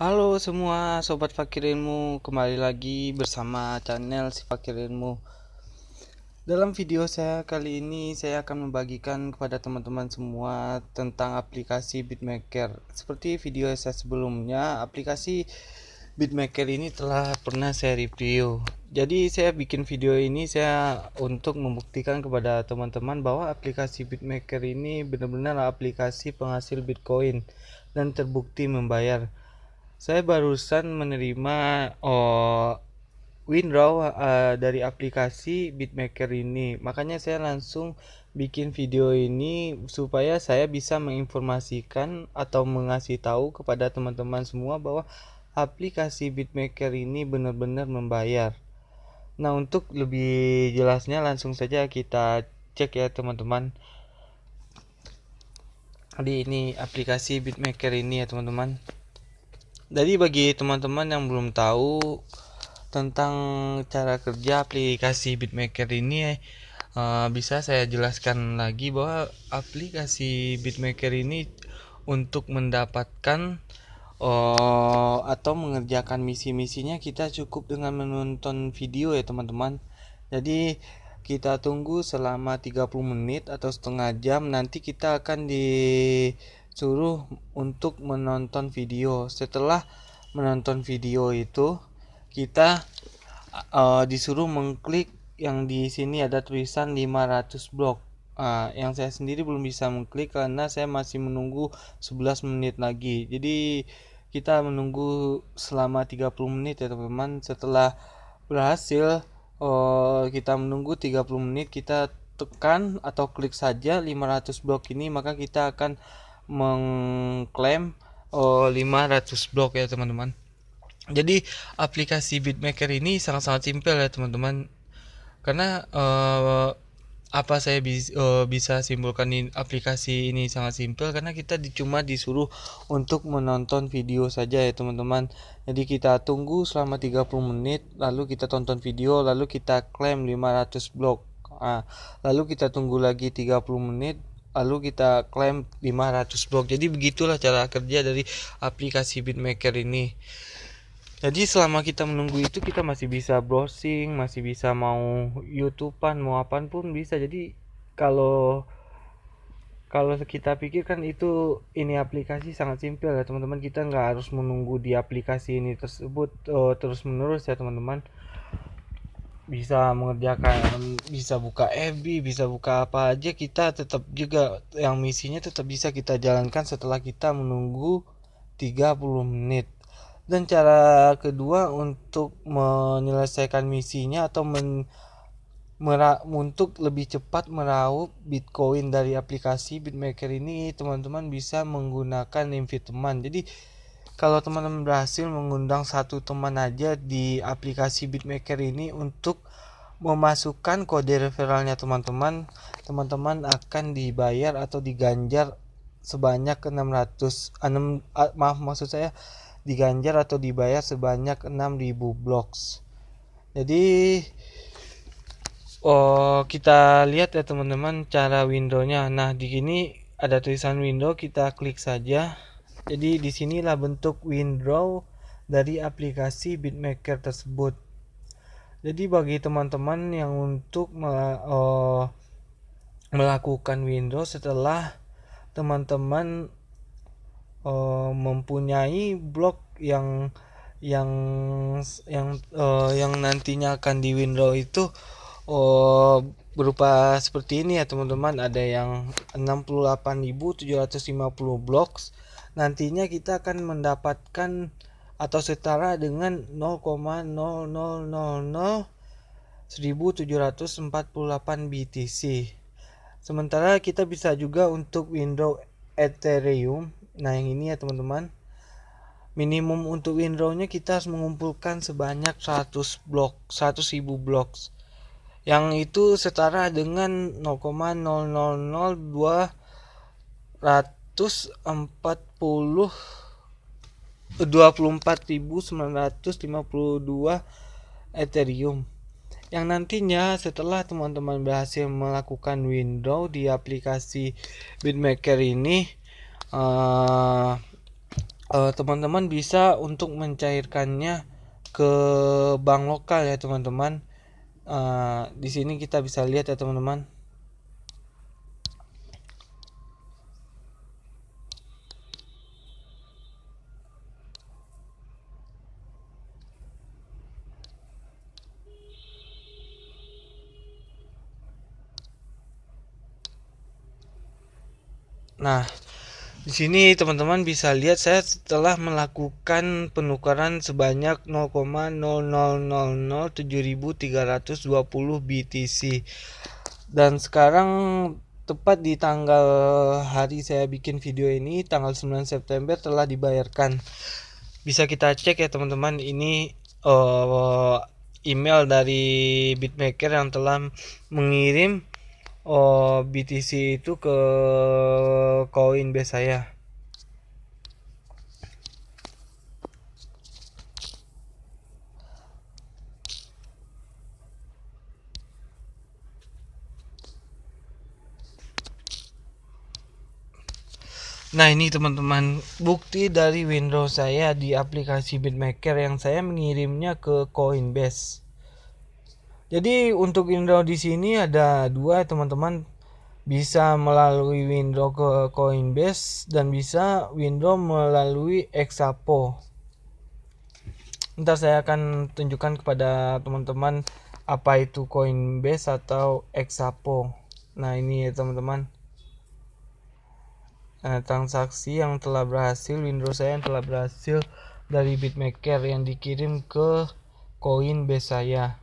Halo semua sobat fakir ilmu, kembali lagi bersama channel si fakir ilmu. Dalam video saya kali ini saya akan membagikan kepada teman-teman semua tentang aplikasi Bitmaker. Seperti video saya sebelumnya, aplikasi Bitmaker ini telah pernah saya review. Jadi saya bikin video ini saya untuk membuktikan kepada teman-teman bahwa aplikasi Bitmaker ini benar-benar aplikasi penghasil Bitcoin dan terbukti membayar saya barusan menerima oh, WinRAW uh, eh, dari aplikasi Bitmaker ini. Makanya saya langsung bikin video ini supaya saya bisa menginformasikan atau mengasih tahu kepada teman-teman semua bahwa aplikasi Bitmaker ini benar-benar membayar. Nah, untuk lebih jelasnya langsung saja kita cek ya teman-teman. Di ini aplikasi Bitmaker ini ya teman-teman. Jadi bagi teman-teman yang belum tahu tentang cara kerja aplikasi Bitmaker ini uh, bisa saya jelaskan lagi bahwa aplikasi Bitmaker ini untuk mendapatkan uh, atau mengerjakan misi-misinya kita cukup dengan menonton video ya teman-teman. Jadi kita tunggu selama 30 menit atau setengah jam nanti kita akan di suruh untuk menonton video. Setelah menonton video itu, kita uh, disuruh mengklik yang di sini ada tulisan 500 blok. Uh, yang saya sendiri belum bisa mengklik karena saya masih menunggu 11 menit lagi. Jadi kita menunggu selama 30 menit ya teman-teman. Setelah berhasil uh, kita menunggu 30 menit, kita tekan atau klik saja 500 blok ini maka kita akan mengklaim oh, 500 blok ya teman-teman jadi aplikasi Bitmaker ini sangat-sangat simpel ya teman-teman karena uh, apa saya bis, uh, bisa simpulkan ini aplikasi ini sangat simpel karena kita cuma disuruh untuk menonton video saja ya teman-teman jadi kita tunggu selama 30 menit lalu kita tonton video lalu kita klaim 500 blok nah, lalu kita tunggu lagi 30 menit lalu kita klaim 500 blok jadi begitulah cara kerja dari aplikasi bitmaker ini jadi selama kita menunggu itu kita masih bisa browsing masih bisa mau youtubean mau apapun pun bisa jadi kalau kalau kita pikirkan itu ini aplikasi sangat simpel ya teman-teman kita nggak harus menunggu di aplikasi ini tersebut uh, eh, terus menerus ya teman-teman bisa mengerjakan bisa buka FB bisa buka apa aja kita tetap juga yang misinya tetap bisa kita jalankan setelah kita menunggu 30 menit dan cara kedua untuk menyelesaikan misinya atau men untuk lebih cepat meraup Bitcoin dari aplikasi Bitmaker ini teman-teman bisa menggunakan teman Jadi kalau teman-teman berhasil mengundang satu teman aja di aplikasi Bitmaker ini untuk memasukkan kode referralnya teman-teman, teman-teman akan dibayar atau diganjar sebanyak 600 6 ah, ah, maaf maksud saya diganjar atau dibayar sebanyak 6000 blocks. Jadi oh kita lihat ya teman-teman cara windownya. Nah, di sini ada tulisan window kita klik saja. Jadi di sinilah bentuk withdraw dari aplikasi BitMaker tersebut. Jadi bagi teman-teman yang untuk mel uh, eh, melakukan withdraw setelah teman-teman uh, mempunyai blok yang yang yang uh, yang nantinya akan di withdraw itu uh, berupa seperti ini ya teman-teman ada yang 68.750 blocks nantinya kita akan mendapatkan atau setara dengan 0,0000 BTC. Sementara kita bisa juga untuk window Ethereum. Nah, yang ini ya teman-teman. Minimum untuk window-nya kita harus mengumpulkan sebanyak 100 blok, 100.000 blok. Yang itu setara dengan 0,0002 24.952 Ethereum yang nantinya setelah teman-teman berhasil melakukan window di aplikasi BitMaker ini eh, eh, teman-teman uh, uh, bisa untuk mencairkannya ke bank lokal ya teman-teman uh, di sini kita bisa lihat ya teman-teman Nah, di sini teman-teman bisa lihat saya telah melakukan penukaran sebanyak 0,00007.320 BTC. Dan sekarang tepat di tanggal hari saya bikin video ini tanggal 9 September telah dibayarkan. Bisa kita cek ya teman-teman ini uh, email dari Bitmaker yang telah mengirim oh, BTC itu ke Coinbase saya Nah ini teman-teman bukti dari Windows saya di aplikasi BitMaker yang saya mengirimnya ke Coinbase. Jadi untuk window di sini ada dua teman-teman bisa melalui window ke Coinbase dan bisa window melalui Exapo. Ntar saya akan tunjukkan kepada teman-teman apa itu Coinbase atau Exapo. Nah ini ya teman-teman nah, transaksi yang telah berhasil window saya yang telah berhasil dari Bitmaker yang dikirim ke Coinbase saya.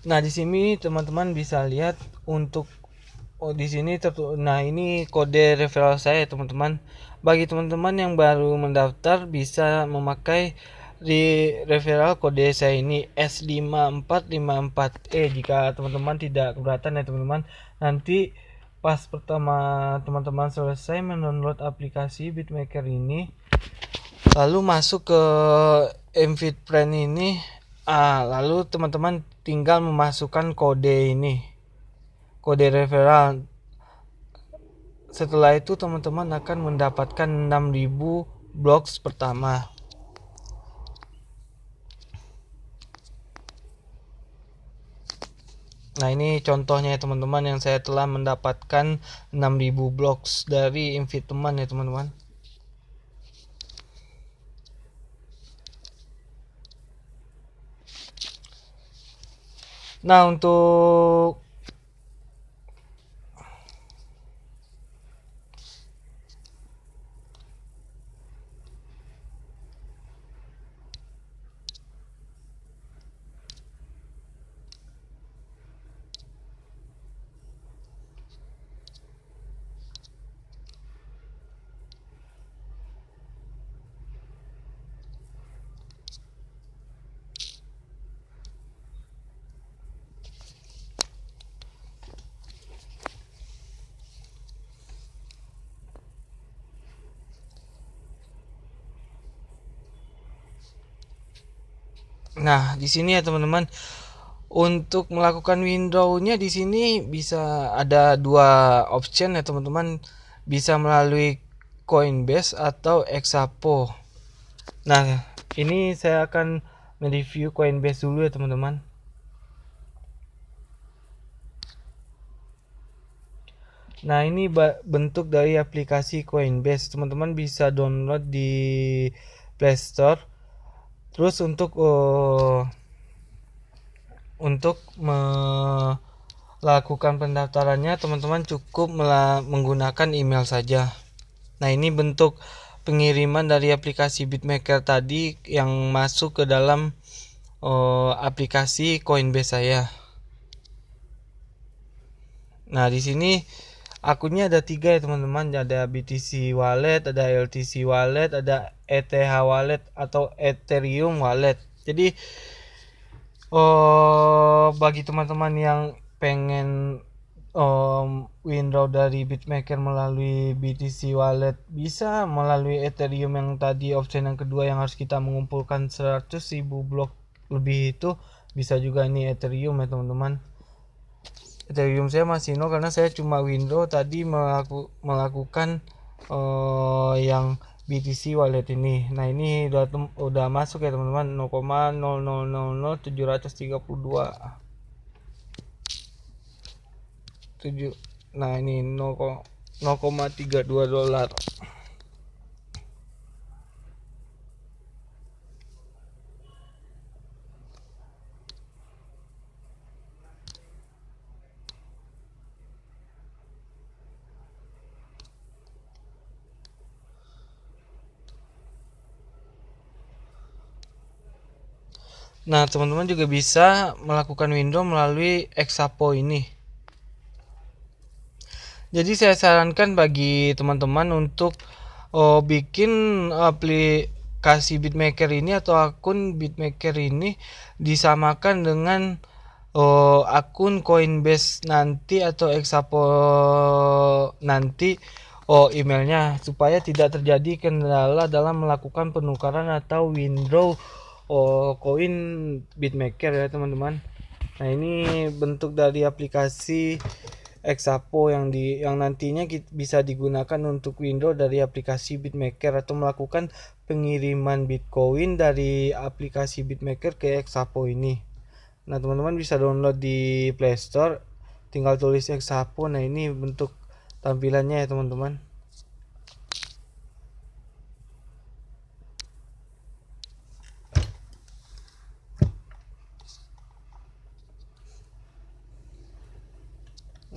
Nah, di sini teman-teman bisa lihat untuk oh, di sini nah ini kode referral saya teman-teman. Bagi teman-teman yang baru mendaftar bisa memakai di referral kode saya ini S5454E jika teman-teman tidak keberatan ya teman-teman. Nanti pas pertama teman-teman selesai mendownload aplikasi Bitmaker ini lalu masuk ke Mfitprint ini ah lalu teman-teman tinggal memasukkan kode ini kode referral setelah itu teman-teman akan mendapatkan 6000 blocks pertama Nah ini contohnya ya teman-teman yang saya telah mendapatkan 6000 blocks dari invite teman ya teman-teman Nah untuk Nah, di sini ya teman-teman, untuk melakukan windrow-nya di sini bisa ada dua option ya teman-teman, bisa melalui Coinbase atau Exapo. Nah, ini saya akan mereview Coinbase dulu ya teman-teman. Nah, ini bentuk dari aplikasi Coinbase. Teman-teman bisa download di Play Store terus untuk uh, untuk melakukan pendaftarannya teman-teman cukup menggunakan email saja nah ini bentuk pengiriman dari aplikasi Bitmaker tadi yang masuk ke dalam uh, aplikasi Coinbase saya. Nah, di sini akunnya ada tiga ya teman-teman ada BTC wallet ada LTC wallet ada ETH wallet atau Ethereum wallet jadi oh bagi teman-teman yang pengen um, withdraw dari Bitmaker melalui BTC wallet bisa melalui Ethereum yang tadi option yang kedua yang harus kita mengumpulkan 100.000 blok lebih itu bisa juga ini Ethereum ya teman-teman Ethereum saya masih nol karena saya cuma window tadi melaku, melakukan uh, yang BTC wallet ini. Nah, ini udah udah masuk ya, teman-teman. 0,0000732. Nah, ini 0,32 dolar. Nah, teman-teman juga bisa melakukan window melalui Exapo ini. Jadi saya sarankan bagi teman-teman untuk oh, bikin aplikasi Bitmaker ini atau akun Bitmaker ini disamakan dengan oh, akun Coinbase nanti atau Exapo nanti oh emailnya supaya tidak terjadi kendala dalam melakukan penukaran atau withdraw Oh, koin Bitmaker ya teman-teman nah ini bentuk dari aplikasi Exapo yang di yang nantinya kita bisa digunakan untuk Windows dari aplikasi Bitmaker atau melakukan pengiriman Bitcoin dari aplikasi Bitmaker ke Exapo ini. Nah, teman-teman bisa download di Play Store, tinggal tulis Exapo. Nah, ini bentuk tampilannya ya, teman-teman.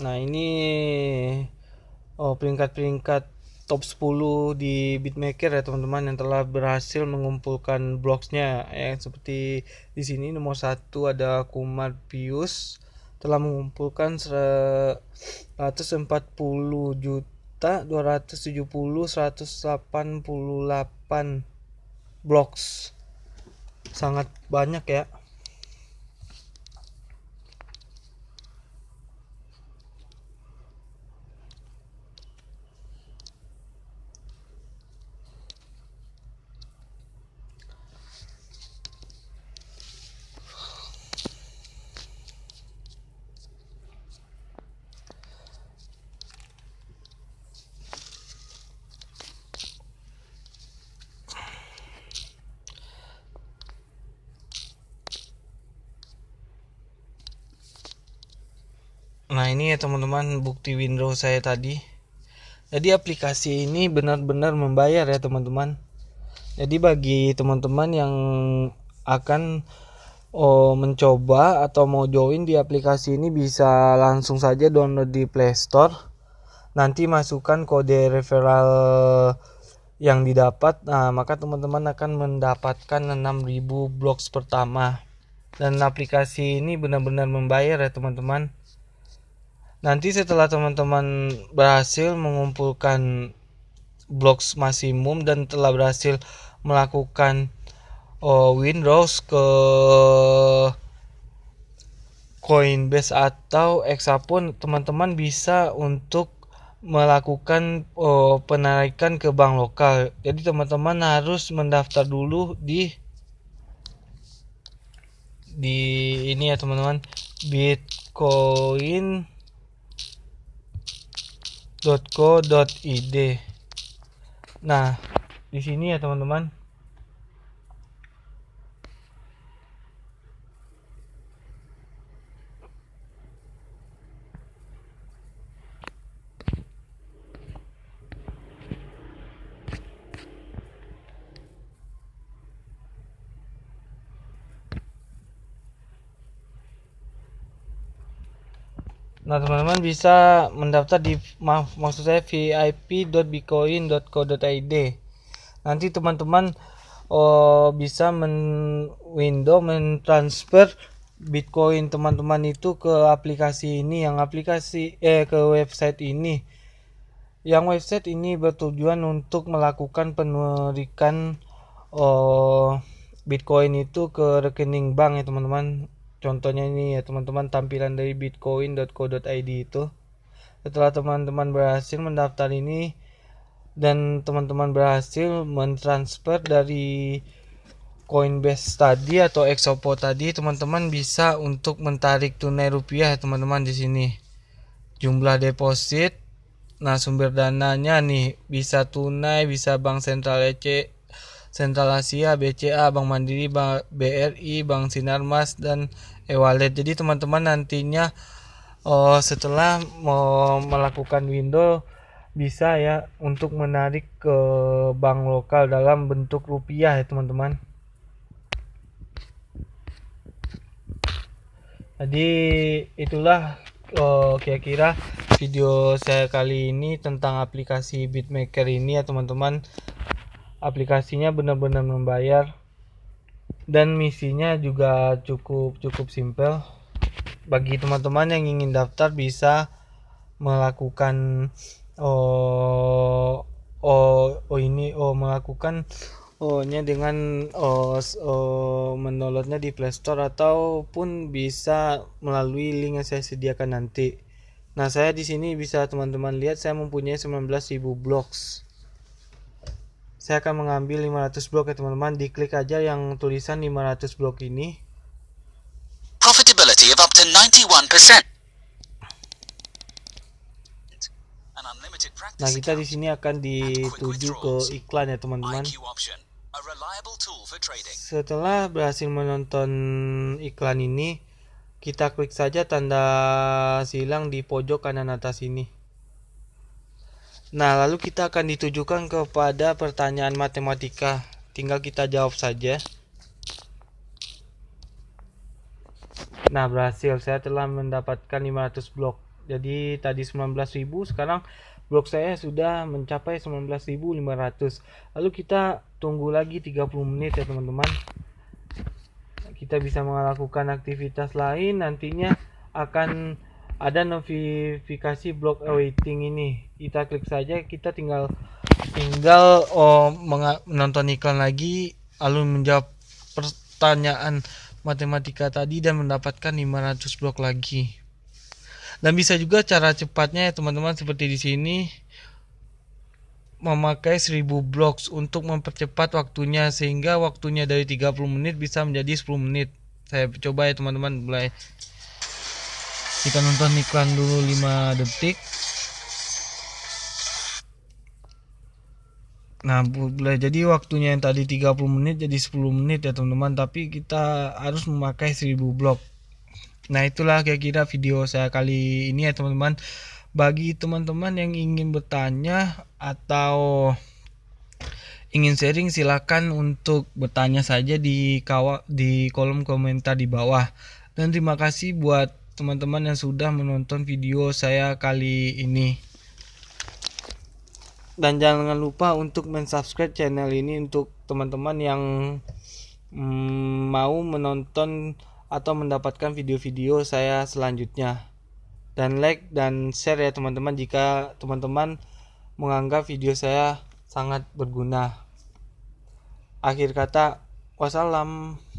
Nah ini oh peringkat-peringkat top 10 di Bitmaker ya teman-teman yang telah berhasil mengumpulkan blocksnya ya seperti di sini nomor satu ada Kumar Pius telah mengumpulkan 140 juta 270 188 blocks sangat banyak ya Nah ini ya teman-teman bukti Windows saya tadi. Jadi aplikasi ini benar-benar membayar ya teman-teman. Jadi bagi teman-teman yang akan oh, mencoba atau mau join di aplikasi ini bisa langsung saja download di Play Store. Nanti masukkan kode referral yang didapat. Nah, maka teman-teman akan mendapatkan 6000 blocks pertama. Dan aplikasi ini benar-benar membayar ya teman-teman Nanti setelah teman-teman berhasil mengumpulkan blocks maksimum dan telah berhasil melakukan uh, ke Coinbase atau Exa pun teman-teman bisa untuk melakukan uh, penarikan ke bank lokal. Jadi teman-teman harus mendaftar dulu di di ini ya teman-teman Bitcoin .co.id. Nah, di sini ya teman-teman Nah teman-teman bisa mendaftar di maaf maksud saya vip.bitcoin.co.id. Nanti teman-teman oh, bisa men window mentransfer Bitcoin teman-teman itu ke aplikasi ini yang aplikasi eh ke website ini. Yang website ini bertujuan untuk melakukan penerikan oh, Bitcoin itu ke rekening bank ya teman-teman Contohnya ini ya teman-teman tampilan dari bitcoin.co.id itu. Setelah teman-teman berhasil mendaftar ini dan teman-teman berhasil mentransfer dari Coinbase tadi atau Exopo tadi, teman-teman bisa untuk mentarik tunai rupiah ya teman-teman di sini. Jumlah deposit Nah, sumber dananya nih bisa tunai, bisa bank sentral EC, Sentral Asia, BCA, Bank Mandiri, Bank BRI, Bank Sinarmas dan e-wallet. Jadi teman-teman nantinya oh, setelah mau melakukan window bisa ya untuk menarik ke bank lokal dalam bentuk rupiah ya teman-teman. Jadi itulah kira eh, kira-kira video saya kali ini tentang aplikasi Bitmaker ini ya teman-teman aplikasinya benar-benar membayar dan misinya juga cukup cukup simpel bagi teman-teman yang ingin daftar bisa melakukan oh oh oh ini oh melakukan ohnya dengan oh, oh mendownloadnya di Play Store ataupun bisa melalui link yang saya sediakan nanti. Nah, saya di sini bisa teman-teman lihat saya mempunyai 19.000 blocks saya akan mengambil 500 blok ya teman-teman diklik aja yang tulisan 500 blok ini profitability of up to 91% Nah, kita di sini akan dituju ke iklan ya, teman-teman. Setelah berhasil menonton iklan ini, kita klik saja tanda silang di pojok kanan atas ini. Nah, lalu kita akan ditujukan kepada pertanyaan matematika. Tinggal kita jawab saja. Nah, berhasil. Saya telah mendapatkan 500 blok. Jadi tadi 19.000, sekarang blok saya sudah mencapai 19.500. Lalu kita tunggu lagi 30 menit ya, teman-teman. Kita bisa melakukan aktivitas lain nantinya akan ada notifikasi block awaiting ini kita klik saja kita tinggal tinggal oh, menonton iklan lagi lalu menjawab pertanyaan matematika tadi dan mendapatkan 500 blok lagi dan bisa juga cara cepatnya ya teman-teman seperti di sini memakai 1000 blocks untuk mempercepat waktunya sehingga waktunya dari 30 menit bisa menjadi 10 menit saya coba ya teman-teman mulai kita nonton iklan dulu 5 detik Nah, boleh jadi waktunya yang tadi 30 menit jadi 10 menit ya teman-teman, tapi kita harus memakai 1000 blok. Nah, itulah kira-kira video saya kali ini ya teman-teman. Bagi teman-teman yang ingin bertanya atau ingin sharing silahkan untuk bertanya saja di kawa, di kolom komentar di bawah. Dan terima kasih buat teman-teman yang sudah menonton video saya kali ini. Dan jangan lupa untuk mensubscribe channel ini untuk teman-teman yang mm, mau menonton atau mendapatkan video-video saya selanjutnya. Dan like dan share ya teman-teman jika teman-teman menganggap video saya sangat berguna. Akhir kata, wassalam.